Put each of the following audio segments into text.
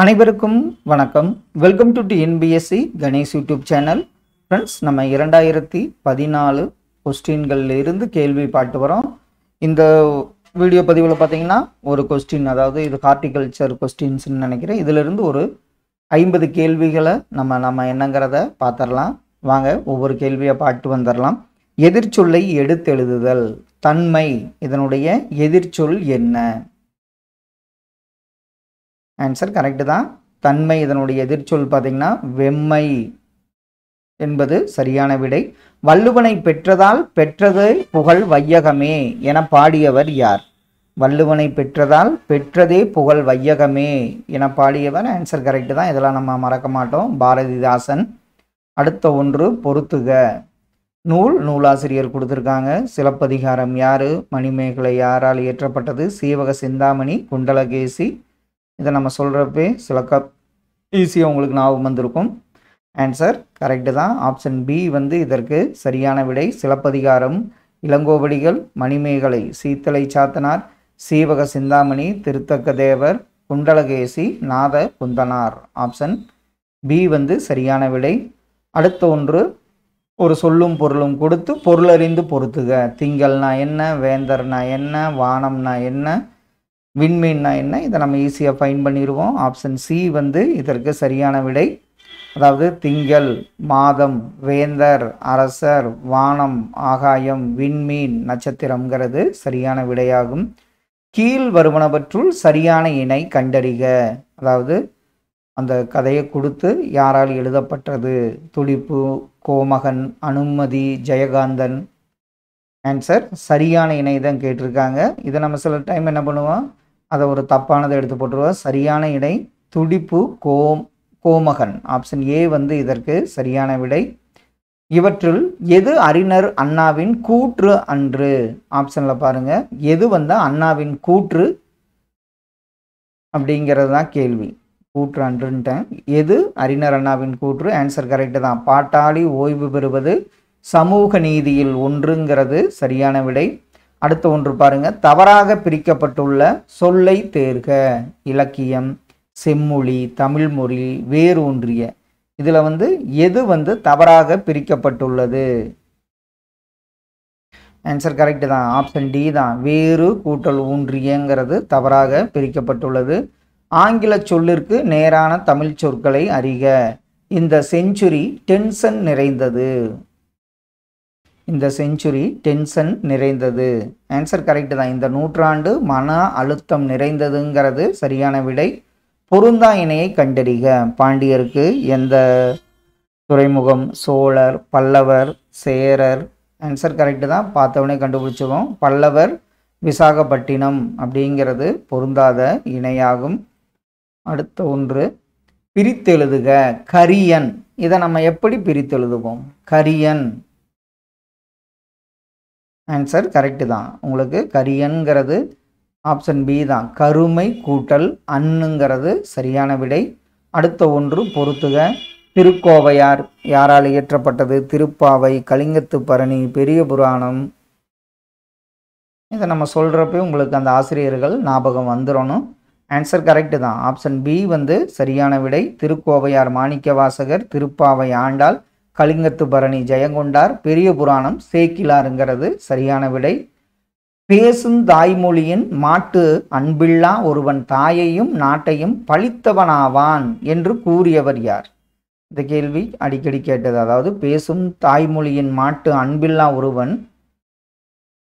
அனைவருக்கும் வணக்கம் welcome to T NPSC Ganesh YouTube channel friends நம்ம இரண்டாயிரத்தி பதினாலு இருந்து கேள்வி பாட்டு வரோம் இந்த வீடியோ பதிவில் பார்த்தீங்கன்னா ஒரு கொஸ்டின் அதாவது இது ஹார்டிகல்ச்சர் கொஸ்டின்ஸ்னு நினைக்கிறேன் இதிலிருந்து ஒரு ஐம்பது கேள்விகளை நம்ம நம்ம என்னங்கிறத பார்த்துடலாம் வாங்க ஒவ்வொரு கேள்வியை பாட்டு வந்துடலாம் எதிர்ச்சொல்லை எடுத்தெழுதுதல் தன்மை இதனுடைய எதிர்ச்சொல் என்ன ஆன்சர் கரெக்டு தான் தன்மை இதனுடைய எதிர்ச்சொல் பார்த்திங்கன்னா வெம்மை என்பது சரியான விடை வள்ளுவனை பெற்றதால் பெற்றது புகழ் வையகமே என பாடியவர் யார் வள்ளுவனை பெற்றதால் பெற்றதே புகழ் வையகமே என பாடியவர் ஆன்சர் கரெக்டு தான் இதெல்லாம் நம்ம மறக்க மாட்டோம் பாரதிதாசன் அடுத்த ஒன்று பொறுத்துக நூல் நூலாசிரியர் கொடுத்துருக்காங்க சிலப்பதிகாரம் யாரு மணிமேகலை யாரால் இயற்றப்பட்டது சீவக சிந்தாமணி குண்டலகேசி இதை நம்ம சொல்கிறப்பே சில கப் ஈஸியாக உங்களுக்கு ஞாபகம் வந்திருக்கும் ஆன்சர் கரெக்டு தான் ஆப்ஷன் பி வந்து இதற்கு சரியான விடை சிலப்பதிகாரம் இளங்கோவடிகள் மணிமேகலை சீத்தலை சாத்தனார் சீவக சிந்தாமணி திருத்தக்க தேவர் குண்டலகேசி நாத குந்தனார் ஆப்ஷன் பி வந்து சரியான விடை அடுத்த ஒன்று ஒரு சொல்லும் பொருளும் கொடுத்து பொருளறிந்து பொருத்துக திங்கள்னா என்ன வேந்தர்னா என்ன வானம்னா என்ன விண்மீன்னா என்ன இதை நம்ம ஈஸியாக ஃபைன் பண்ணிடுவோம் ஆப்ஷன் சி வந்து இதற்கு சரியான விடை அதாவது திங்கள் மாதம் வேந்தர் அரசர் வானம் ஆகாயம் விண்மீன் நட்சத்திரம்ங்கிறது சரியான விடையாகும் கீழ் வருவனவற்றுள் சரியான இணை கண்டறிக அதாவது அந்த கதையை கொடுத்து யாரால் எழுதப்பட்டது துடிப்பு கோமகன் அனுமதி ஜெயகாந்தன் ஆன்சர் சரியான இணை தான் கேட்டிருக்காங்க இதை நம்ம சில டைம் என்ன பண்ணுவோம் அதை ஒரு தப்பானதை எடுத்து போட்டுருவா சரியான இடை துடிப்பு கோம் கோமகன் ஆப்ஷன் ஏ வந்து இதற்கு சரியான விடை இவற்றில் எது அறிஞர் அண்ணாவின் கூற்று அன்று ஆப்ஷனில் பாருங்கள் எது வந்து அண்ணாவின் கூற்று அப்படிங்கிறது தான் கேள்வி கூற்று அன்றுன்ட்டேன் எது அறிஞர் அண்ணாவின் கூற்று ஆன்சர் கரெக்டு தான் பாட்டாளி ஓய்வு பெறுவது சமூக நீதியில் ஒன்றுங்கிறது சரியான விடை அடுத்த ஒன்று பாருங்க தவறாக பிரிக்கப்பட்டுள்ள சொல்லை தேர்க இலக்கியம் செம்மொழி தமிழ்மொழி வேறு வேரூன்றிய இதில் வந்து எது வந்து தவறாக பிரிக்கப்பட்டுள்ளது ஆன்சர் கரெக்டு தான் ஆப்ஷன் டி தான் வேறு கூட்டல் ஊன்றியங்கிறது தவறாக பிரிக்கப்பட்டுள்ளது ஆங்கில சொல்லிற்கு நேரான தமிழ் சொற்களை அறிக இந்த செஞ்சுரி டென்ஷன் நிறைந்தது இந்த செஞ்சுரி டென்ஷன் நிறைந்தது ஆன்சர் கரெக்டு தான் இந்த நூற்றாண்டு மன அழுத்தம் நிறைந்ததுங்கிறது சரியான விடை பொருந்தா இணையை கண்டறிக பாண்டியருக்கு எந்த துறைமுகம் சோழர் பல்லவர் சேரர் ஆன்சர் கரெக்டு தான் பார்த்தவனே கண்டுபிடிச்சிருவோம் பல்லவர் விசாகப்பட்டினம் அப்படிங்கிறது பொருந்தாத இணையாகும் அடுத்த ஒன்று பிரித்தெழுதுக கரியன் இதை நம்ம எப்படி பிரித்தெழுதுவோம் கரியன் ஆன்சர் கரெக்டு தான் உங்களுக்கு கரியன்கிறது ஆப்ஷன் பி தான் கருமை கூட்டல் அண்ணுங்கிறது சரியான விடை அடுத்த ஒன்று பொறுத்துக திருக்கோவையார் யாரால் இயற்றப்பட்டது திருப்பாவை கலிங்கத்து பரணி பெரிய புராணம் இதை நம்ம சொல்கிறப்ப உங்களுக்கு அந்த ஆசிரியர்கள் ஞாபகம் வந்துடணும் ஆன்சர் கரெக்டு தான் ஆப்ஷன் பி வந்து சரியான விடை திருக்கோவையார் மாணிக்க வாசகர் திருப்பாவை ஆண்டாள் கலிங்கத்து பரணி ஜெயங்கொண்டார் பெரிய புராணம் சேக்கிலாருங்கிறது சரியான விடை பேசும் தாய்மொழியின் மாட்டு அன்பில்லா ஒருவன் தாயையும் நாட்டையும் பழித்தவனாவான் என்று கூறியவர் யார் இந்த கேள்வி அடிக்கடி கேட்டது அதாவது பேசும் தாய்மொழியின் மாட்டு அன்பில்லா ஒருவன்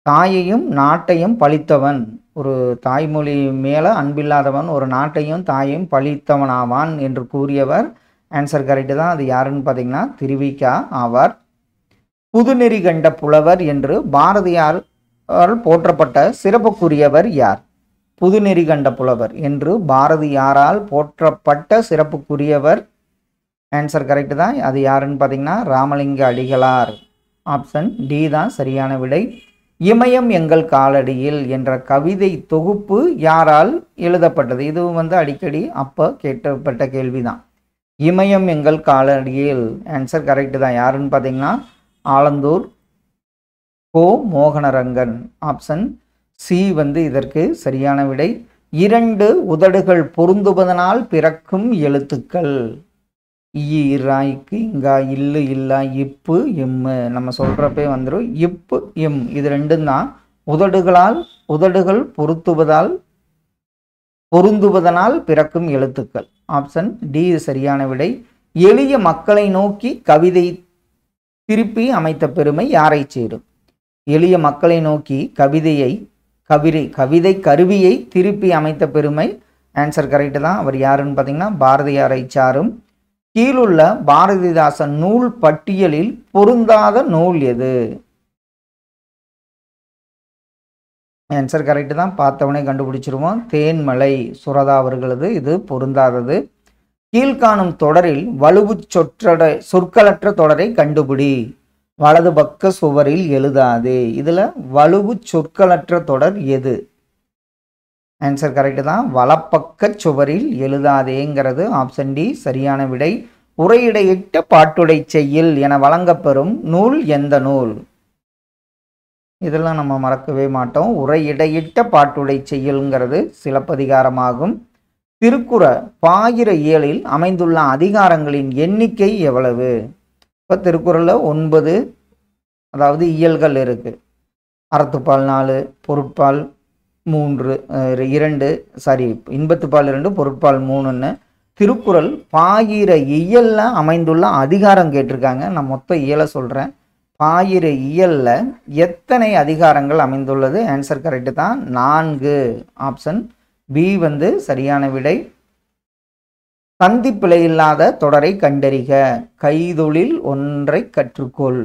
தாயையும் நாட்டையும் பழித்தவன் ஒரு தாய்மொழி மேலே அன்பில்லாதவன் ஒரு நாட்டையும் தாயையும் பழித்தவனாவான் என்று கூறியவர் ஆன்சர் கரெக்டு தான் அது யாருன்னு பார்த்தீங்கன்னா திருவிக்கா ஆவார் புதுநெறி கண்ட புலவர் என்று பாரதியார் போற்றப்பட்ட சிறப்புக்குரியவர் யார் புதுநெறி கண்ட புலவர் என்று பாரதியாரால் போற்றப்பட்ட சிறப்புக்குரியவர் ஆன்சர் கரெக்டு தான் அது யாருன்னு பார்த்தீங்கன்னா ராமலிங்க அடிகளார் ஆப்ஷன் டி தான் சரியான விடை இமயம் எங்கள் காலடியில் என்ற கவிதை தொகுப்பு யாரால் எழுதப்பட்டது இதுவும் வந்து அடிக்கடி அப்போ கேட்டப்பட்ட கேள்விதான் இமயம் எங்கள் காலடியில் ஆன்சர் கரெக்டு தான் யாருன்னு பார்த்தீங்கன்னா ஆலந்தூர் கோ மோகனரங்கன் ஆப்ஷன் சி வந்து இதற்கு சரியான விடை இரண்டு உதடுகள் பொருந்துவதனால் பிறக்கும் எழுத்துக்கள் ஈ ராய்க்கு இங்கா இல்லு இல்லா இப்பு எம்மு நம்ம சொல்கிறப்பே வந்துடும் இப்பு எம் இது ரெண்டும் தான் உதடுகளால் உதடுகள் பொருத்துவதால் பொருந்துவதனால் பிறக்கும் எழுத்துக்கள் ஆப்ஷன் டி சரியான விடை எளிய மக்களை நோக்கி கவிதை திருப்பி அமைத்த பெருமை யாரை சேரும் எளிய மக்களை நோக்கி கவிதையை கவிதை கவிதை கருவியை திருப்பி அமைத்த பெருமை ஆன்சர் கரெக்டு தான் அவர் யாருன்னு பார்த்தீங்கன்னா பாரதியாரை சாரும் கீழுள்ள பாரதிதாசன் நூல் பட்டியலில் பொருந்தாத நூல் எது ஆன்சர் கரெக்டு தான் பார்த்தவனே கண்டுபிடிச்சிருவோம் தேன்மலை சுரதா அவர்களது இது பொருந்தாதது கீழ்காணும் தொடரில் வலுவு சொற்றட சொற்களற்ற தொடரை கண்டுபிடி வலது பக்க சுவரில் எழுதாது இதில் வலுவு சொற்களற்ற தொடர் எது ஆன்சர் கரெக்டு தான் வலப்பக்க சுவரில் எழுதாதேங்கிறது ஆப்ஷன் டி சரியான விடை உரையிடையிட்ட பாட்டுடை செய்யில் என வழங்கப்பெறும் நூல் எந்த நூல் இதெல்லாம் நம்ம மறக்கவே மாட்டோம் உரையிடையிட்ட பாட்டுடை செய்யலுங்கிறது சிலப்பதிகாரமாகும் திருக்குற பாயிர இயலில் அமைந்துள்ள அதிகாரங்களின் எண்ணிக்கை எவ்வளவு இப்போ திருக்குறளில் ஒன்பது அதாவது இயல்கள் இருக்குது அறத்துப்பால் நாலு பொருட்பால் மூன்று இரண்டு சாரி இன்பத்துப்பால் இரண்டு பொருட்பால் மூணுன்னு திருக்குறள் பாயிர இயலில் அமைந்துள்ள அதிகாரம் கேட்டிருக்காங்க நான் மொத்த இயலை சொல்கிறேன் பாயிரு இயலில் எத்தனை அதிகாரங்கள் அமைந்துள்ளது ஆன்சர் கரெக்டு தான் நான்கு ஆப்ஷன் பி வந்து சரியான விடை சந்திப்பிழை இல்லாத தொடரை கண்டறிக கைதொழில் ஒன்றை கற்றுக்கொள்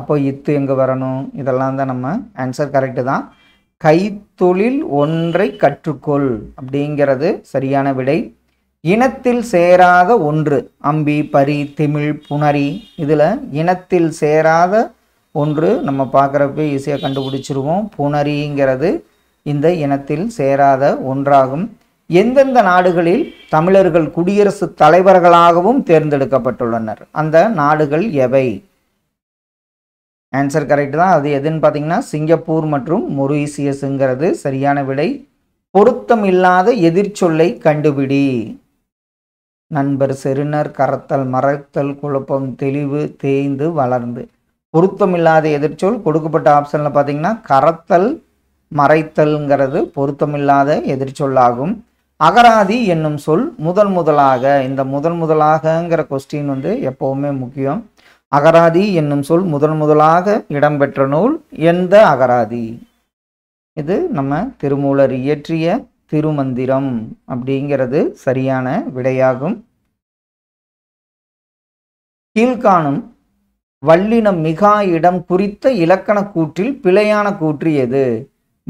அப்போ இத்து எங்கே வரணும் இதெல்லாம் தான் நம்ம ஆன்சர் கரெக்டு தான் கைத்தொழில் ஒன்றை கற்றுக்கொள் அப்படிங்கிறது சரியான விடை இனத்தில் சேராத ஒன்று அம்பி பரி திமிழ் புணரி இதில் இனத்தில் சேராத ஒன்று நம்ம பார்க்குறப்ப ஈஸியாக கண்டுபிடிச்சிருவோம் புணரிங்கிறது இந்த இனத்தில் சேராத ஒன்றாகும் எந்தெந்த நாடுகளில் தமிழர்கள் குடியரசு தலைவர்களாகவும் தேர்ந்தெடுக்கப்பட்டுள்ளனர் அந்த நாடுகள் எவை ஆன்சர் கரெக்ட் தான் அது எதுன்னு பார்த்தீங்கன்னா சிங்கப்பூர் மற்றும் மொரீசியஸுங்கிறது சரியான விடை பொருத்தம் இல்லாத எதிர்ச்சொல்லை கண்டுபிடி நண்பர் செருணர் கரத்தல் மறத்தல் குழப்பம் தெளிவு தேய்ந்து வளர்ந்து பொருத்தமில்லாத எதிர்ச்சொல் கொடுக்கப்பட்ட ஆப்ஷனில் பார்த்தீங்கன்னா கரத்தல் மறைத்தல்ங்கிறது பொருத்தமில்லாத எதிர்ச்சொல்லாகும் அகராதி என்னும் சொல் முதல் முதலாக இந்த முதல் முதலாகங்கிற கொஸ்டின் வந்து எப்போவுமே முக்கியம் அகராதி என்னும் சொல் முதன் முதலாக இடம்பெற்ற நூல் எந்த அகராதி இது நம்ம திருமூலர் இயற்றிய திருமந்திரம் அப்படிங்கிறது சரியான விடையாகும் கீழ்காணும் வல்லினம் மிகா இடம் குறித்த இலக்கண கூற்றில் பிழையான கூற்று எது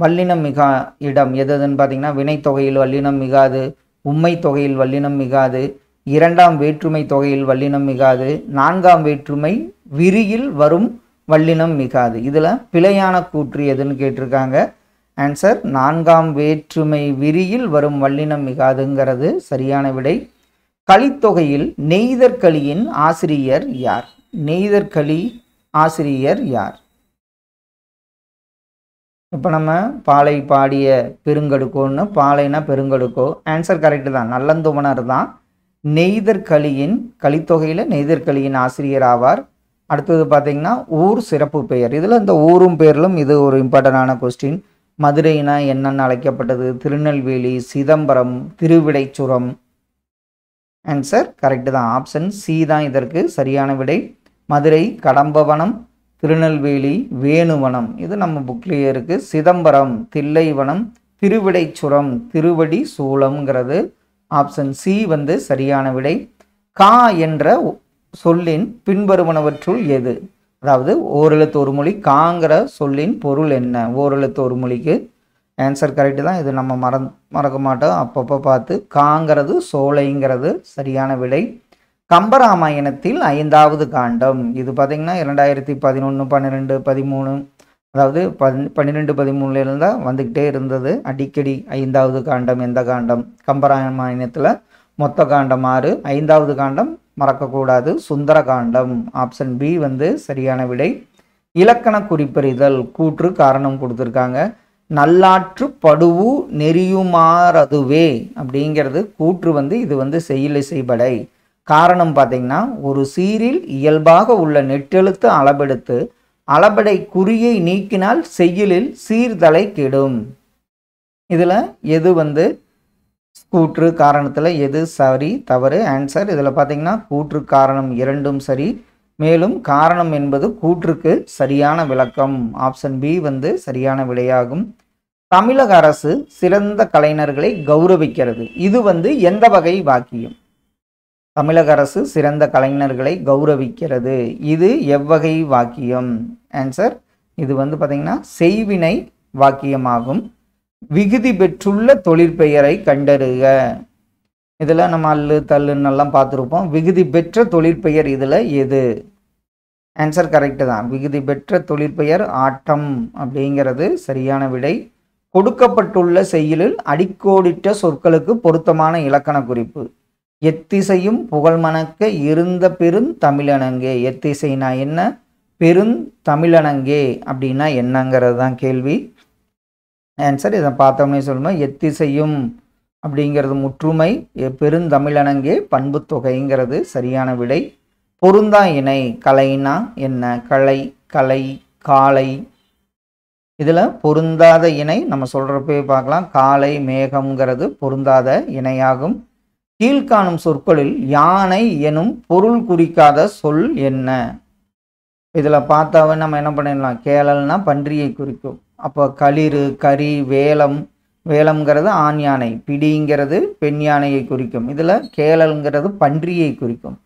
வல்லினம் மிகா இடம் எதுன்னு பார்த்தீங்கன்னா வினைத்தொகையில் வல்லினம் மிகாது உம்மை தொகையில் வல்லினம் மிகாது இரண்டாம் வேற்றுமை தொகையில் வல்லினம் மிகாது நான்காம் வேற்றுமை விரியில் வரும் வல்லினம் மிகாது இதில் பிழையான கூற்று எதுன்னு கேட்டிருக்காங்க ஆன்சர் நான்காம் வேற்றுமை விரியில் வரும் வல்லினம் மிகாதுங்கிறது சரியான விடை கலித்தொகையில் நெய்தற்கலியின் ஆசிரியர் யார் நெய்தற்களி ஆசிரியர் யார் இப்போ நம்ம பாலை பாடிய பெருங்கடுக்கோன்னு பாலைனா பெருங்கடுக்கோ ஆன்சர் கரெக்டு தான் நல்லந்துமணர் தான் நெய்தர்களியின் கலித்தொகையில் நெய்தற்கலியின் ஆசிரியர் ஆவார் அடுத்தது பார்த்திங்கன்னா ஊர் சிறப்பு பெயர் இதில் இந்த ஊரும் பேரிலும் இது ஒரு இம்பார்ட்டண்டான கொஸ்டின் மதுரைனா என்னென்னு அழைக்கப்பட்டது திருநெல்வேலி சிதம்பரம் திருவிடைச்சுரம் ஆன்சர் கரெக்டு தான் ஆப்ஷன் சி தான் இதற்கு சரியான விடை மதுரை கடம்பவனம் திருநெல்வேலி வேணுவனம் இது நம்ம புக்லேயே இருக்குது சிதம்பரம் தில்லைவனம் திருவிடைச்சுரம் திருவடி சூளம்ங்கிறது ஆப்ஷன் சி வந்து சரியான விடை கா என்ற சொல்லின் பின்வருவனவற்றுள் எது அதாவது ஓரெழுத்து ஒரு மொழி காங்கிற சொல்லின் பொருள் என்ன ஓரெழுத்து ஒரு மொழிக்கு ஆன்சர் கரெக்டு தான் இது நம்ம மற மறக்க மாட்டோம் அப்பப்போ பார்த்து காங்கிறது சோலைங்கிறது சரியான விடை கம்பராமாயணத்தில் ஐந்தாவது காண்டம் இது பார்த்திங்கன்னா இரண்டாயிரத்தி பதினொன்று பன்னிரெண்டு பதிமூணு அதாவது பன் பன்னிரெண்டு பதிமூணுலேருந்தால் வந்துக்கிட்டே இருந்தது அடிக்கடி ஐந்தாவது காண்டம் எந்த காண்டம் கம்பராமாயணத்தில் மொத்த காண்டம் ஆறு ஐந்தாவது காண்டம் மறக்கக்கூடாது சுந்தரகாண்டம் ஆப்ஷன் பி வந்து சரியான விடை இலக்கண குறிப்பறிதல் கூற்று காரணம் கொடுத்துருக்காங்க நல்லாற்று படுவு நெறியுமாறதுவே அப்படிங்கிறது கூற்று வந்து இது வந்து செய்யலிசைபடை காரணம் பார்த்திங்கன்னா ஒரு சீரில் இயல்பாக உள்ள நெட்டெழுத்து அளபெடுத்து அளபடை குறியை நீக்கினால் செய்யலில் சீர்தலை கெடும் இதில் எது வந்து கூற்று காரணத்தில் எது சரி தவறு ஆன்சர் இதில் பார்த்தீங்கன்னா கூற்று காரணம் இரண்டும் சரி மேலும் காரணம் என்பது கூற்றுக்கு சரியான விளக்கம் ஆப்ஷன் பி வந்து சரியான விடையாகும் தமிழக அரசு சிறந்த கலைஞர்களை கௌரவிக்கிறது இது வந்து எந்த வகை வாக்கியம் தமிழக அரசு சிறந்த கலைஞர்களை கௌரவிக்கிறது இது எவ்வகை வாக்கியம் ஆன்சர் இது வந்து பார்த்திங்கன்னா செய்வினை வாக்கியமாகும் விகுதி பெற்றுள்ள தொழிற்பெயரை கண்டறிக இதில் நம்ம அல்லு தள்ளுன்னெல்லாம் பார்த்துருப்போம் விகுதி பெற்ற தொழிற்பெயர் இதில் எது ஆன்சர் கரெக்டு தான் விகுதி பெற்ற தொழிற்பெயர் ஆட்டம் அப்படிங்கிறது சரியான விடை கொடுக்கப்பட்டுள்ள செயலில் அடிக்கோடிட்ட சொற்களுக்கு பொருத்தமான இலக்கண குறிப்பு எத்திசையும் புகழ்மணக்க இருந்த பெரும் தமிழனங்கே எத்திசைனா என்ன தமிழனங்கே அப்படின்னா என்னங்கிறது தான் கேள்வி ஆன்சர் இதை பார்த்தோம்னே சொல்லணும் எத்திசையும் அப்படிங்கிறது முற்றுமை பெருந்தமிழனங்கே பண்பு தொகைங்கிறது சரியான விடை பொருந்தா இணை கலைனா என்ன கலை கலை காலை இதில் பொருந்தாத இணை நம்ம சொல்கிறப்பே பார்க்கலாம் காலை மேகம்ங்கிறது பொருந்தாத இணையாகும் கீழ்காணும் சொற்களில் யானை எனும் பொருள் குறிக்காத சொல் என்ன இதில் பார்த்தாவே நம்ம என்ன பண்ணிடலாம் கேளல்னா பன்றியை குறிக்கும் அப்போ களிறு கறி வேலம் வேலம்ங்கிறது ஆண் யானை பிடிங்கிறது பெண் யானையை குறிக்கும் இதில் கேளல்ங்கிறது பன்றியை குறிக்கும்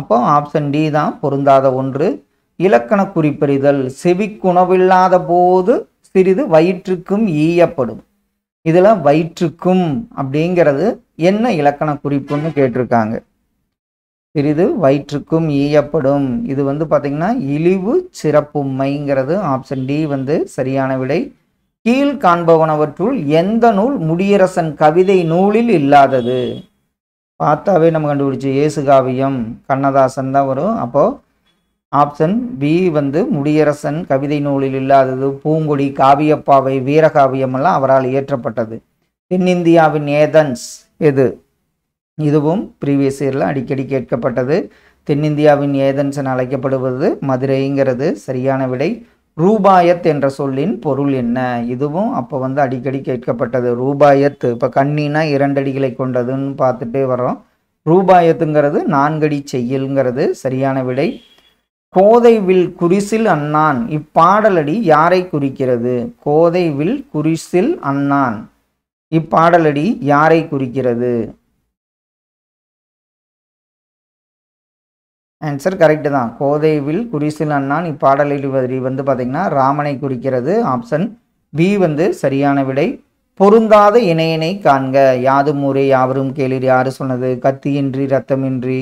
அப்போ ஆப்ஷன் டி தான் பொருந்தாத ஒன்று இலக்கண குறிப்பறிதல் செவிக்குணவில்லாத போது சிறிது வயிற்றுக்கும் ஈயப்படும் இதில் வயிற்றுக்கும் அப்படிங்கிறது என்ன இலக்கண குறிப்புன்னு கேட்டிருக்காங்க பிரிது வயிற்றுக்கும் ஈயப்படும் இது வந்து பார்த்தீங்கன்னா இழிவு சிறப்புமைங்கிறது ஆப்ஷன் டி வந்து சரியான விடை கீழ் காண்பவனவற்றுள் எந்த நூல் முடியரசன் கவிதை நூலில் இல்லாதது பார்த்தாவே நம்ம கண்டுபிடிச்சி இயேசு காவியம் கண்ணதாசன் தான் வரும் அப்போது ஆப்ஷன் பி வந்து முடியரசன் கவிதை நூலில் இல்லாதது பூங்கொடி காவியப்பாவை வீரகாவியம் எல்லாம் அவரால் இயற்றப்பட்டது தென்னிந்தியாவின் ஏதன்ஸ் எது இதுவும் ப்ரீவியஸ் இயரில் அடிக்கடி கேட்கப்பட்டது தென்னிந்தியாவின் ஏதன்ஸ் என அழைக்கப்படுவது மதுரைங்கிறது சரியான விடை ரூபாயத் என்ற சொல்லின் பொருள் என்ன இதுவும் அப்போ வந்து அடிக்கடி கேட்கப்பட்டது ரூபாயத் இப்போ கண்ணினா இரண்டடிகளை கொண்டதுன்னு பார்த்துட்டே வரோம் ரூபாயத்துங்கிறது நான்கடி செய்யல்ங்கிறது சரியான விடை கோதை வில் குறிசில் அண்ணான் இப்பாடலடி யாரை குறிக்கிறது கோதை வில் குறிசில் அண்ணான் இப்பாடலடி யாரை குறிக்கிறது ஆன்சர் கரெக்டு தான் கோதைவில் குறிசில் அண்ணான் இப்பாடலில் வந்து பார்த்திங்கன்னா ராமனை குறிக்கிறது ஆப்ஷன் பி வந்து சரியான விடை பொருந்தாத இணையினை காண்க யாதும் ஊரே யாவரும் கேளிர் யாரு சொன்னது கத்தியின்றி ரத்தமின்றி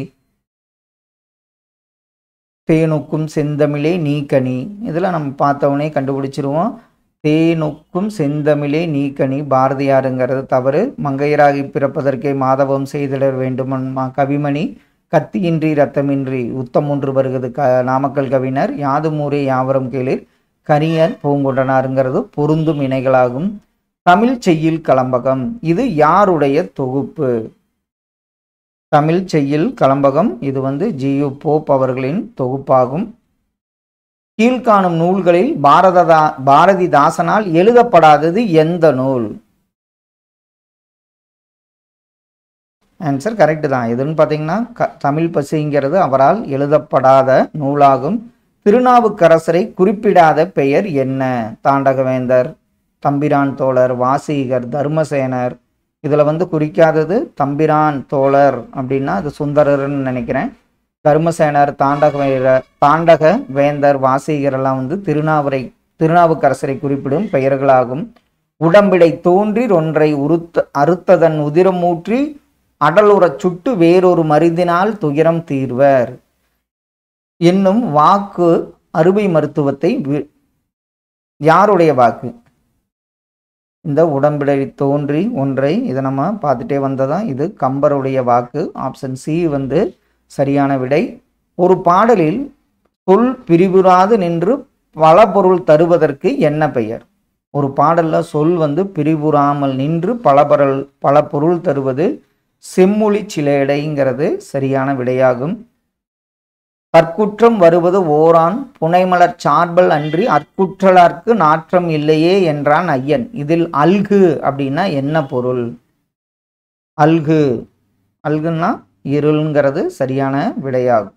தேனுக்கும் செந்தமிழே நீக்கணி இதில் நம்ம பார்த்தவனே கண்டுபிடிச்சிருவோம் தேனுக்கும் செந்தமிழே நீக்கணி பாரதியாருங்கிறது தவறு மங்கையராகி பிறப்பதற்கே மாதவம் செய்திட வேண்டுமன் கவிமணி கத்தியின்றி ரத்தமின்றி உத்தம் ஒன்று வருகிறது க நாமக்கல் கவிஞர் யாதுமூரே யாவரும் கேளிர் கரியர் பூங்குடனாருங்கிறது பொருந்தும் இணைகளாகும் தமிழ் செய்யில் கலம்பகம் இது யாருடைய தொகுப்பு தமிழ் செய்யில் கலம்பகம் இது வந்து ஜியு போப் அவர்களின் தொகுப்பாகும் கீழ்காணும் நூல்களில் பாரததா பாரதிதாசனால் எழுதப்படாதது எந்த நூல் ஆன்சர் கரெக்டு தான் எதுன்னு பார்த்தீங்கன்னா க தமிழ் பசிங்கிறது அவரால் எழுதப்படாத நூலாகும் திருநாவுக்கரசரை குறிப்பிடாத பெயர் என்ன தாண்டகவேந்தர் தம்பிரான் தோழர் வாசிகர் தர்மசேனர் இதில் வந்து குறிக்காதது தம்பிரான் தோழர் அப்படின்னா அது சுந்தரர்னு நினைக்கிறேன் தர்மசேனர் தாண்டக தாண்டக வேந்தர் வாசிகரெல்லாம் எல்லாம் வந்து திருநாவுரை திருநாவுக்கரசரை குறிப்பிடும் பெயர்களாகும் உடம்பிடை தோன்றி ஒன்றை உருத்த அறுத்ததன் உதிரமூற்றி அடலுறச் சுட்டு வேறொரு மருந்தினால் துயரம் தீர்வர் என்னும் வாக்கு அறுவை மருத்துவத்தை யாருடைய வாக்கு இந்த உடம்பிடை தோன்றி ஒன்றை இதை நம்ம பார்த்துட்டே வந்ததா இது கம்பருடைய வாக்கு ஆப்ஷன் சி வந்து சரியான விடை ஒரு பாடலில் சொல் பிரிவுறாது நின்று பல பொருள் தருவதற்கு என்ன பெயர் ஒரு பாடலில் சொல் வந்து பிரிவுறாமல் நின்று பல பல பொருள் தருவது செம்மொழி எடைங்கிறது சரியான விடையாகும் கற்குற்றம் வருவது ஓரான் புனைமலர் சார்பல் அன்றி அற்குற்றலார்க்கு நாற்றம் இல்லையே என்றான் ஐயன் இதில் அல்கு அப்படின்னா என்ன பொருள் அல்கு அல்குன்னா இருள்ங்கிறது சரியான விடையாகும்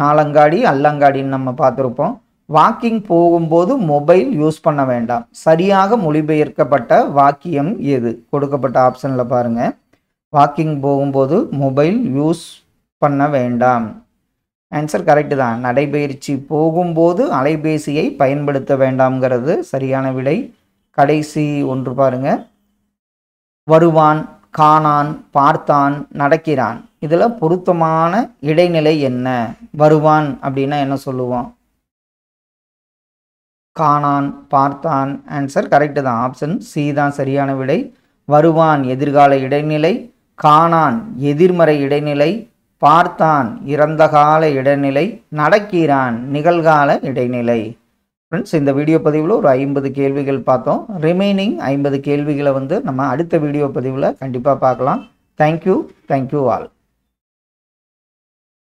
நாலங்காடி அல்லங்காடின்னு நம்ம பார்த்துருப்போம் வாக்கிங் போகும்போது மொபைல் யூஸ் பண்ண வேண்டாம் சரியாக மொழிபெயர்க்கப்பட்ட வாக்கியம் எது கொடுக்கப்பட்ட ஆப்ஷனில் பாருங்கள் வாக்கிங் போகும்போது மொபைல் யூஸ் பண்ண வேண்டாம் ஆன்சர் கரெக்டு தான் நடைபயிற்சி போகும்போது அலைபேசியை பயன்படுத்த வேண்டாம்ங்கிறது சரியான விடை கடைசி ஒன்று பாருங்க வருவான் காணான் பார்த்தான் நடக்கிறான் இதில் பொருத்தமான இடைநிலை என்ன வருவான் அப்படின்னா என்ன சொல்லுவோம் காணான் பார்த்தான் ஆன்சர் கரெக்டு தான் ஆப்ஷன் சி தான் சரியான விடை வருவான் எதிர்கால இடைநிலை காணான் எதிர்மறை இடைநிலை பார்த்தான் இறந்த கால இடைநிலை நடக்கிறான் நிகழ்கால இடைநிலை ஃப்ரெண்ட்ஸ் இந்த வீடியோ பதிவில் ஒரு ஐம்பது கேள்விகள் பார்த்தோம் ரிமைனிங் ஐம்பது கேள்விகளை வந்து நம்ம அடுத்த வீடியோ பதிவில் கண்டிப்பாக பார்க்கலாம் தேங்க்யூ தேங்க்யூ ஆல்